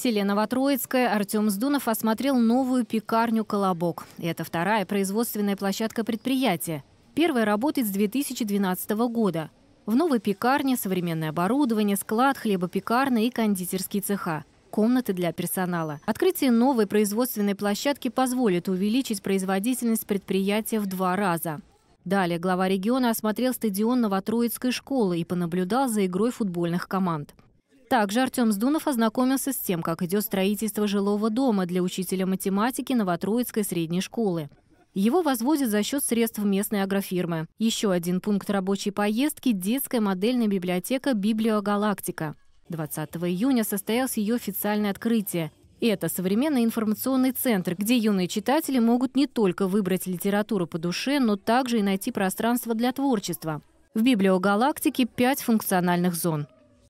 селе Новотроицкое Артем Сдунов осмотрел новую пекарню «Колобок». Это вторая производственная площадка предприятия. Первая работает с 2012 года. В новой пекарне современное оборудование, склад, хлебопекарная и кондитерские цеха комнаты для персонала. Открытие новой производственной площадки позволит увеличить производительность предприятия в два раза. Далее глава региона осмотрел стадион Новотроицкой школы и понаблюдал за игрой футбольных команд. Также Артем Сдунов ознакомился с тем, как идет строительство жилого дома для учителя математики Новотроицкой средней школы. Его возводят за счет средств местной агрофирмы. Еще один пункт рабочей поездки – детская модельная библиотека «Библиогалактика». 20 июня состоялось ее официальное открытие. Это современный информационный центр, где юные читатели могут не только выбрать литературу по душе, но также и найти пространство для творчества. В «Библиогалактике» пять функциональных зон –